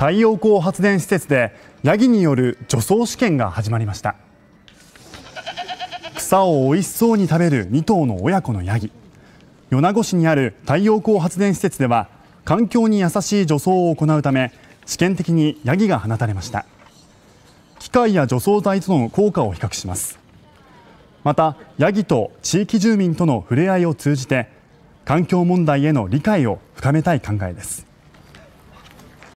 太陽光発電施設でヤギによる除草試験が始まりました草を美味しそうに食べる2頭の親子のヤギ米子市にある太陽光発電施設では環境に優しい除草を行うため試験的にヤギが放たれました機械や除草剤との効果を比較しますまたヤギと地域住民との触れ合いを通じて環境問題への理解を深めたい考えです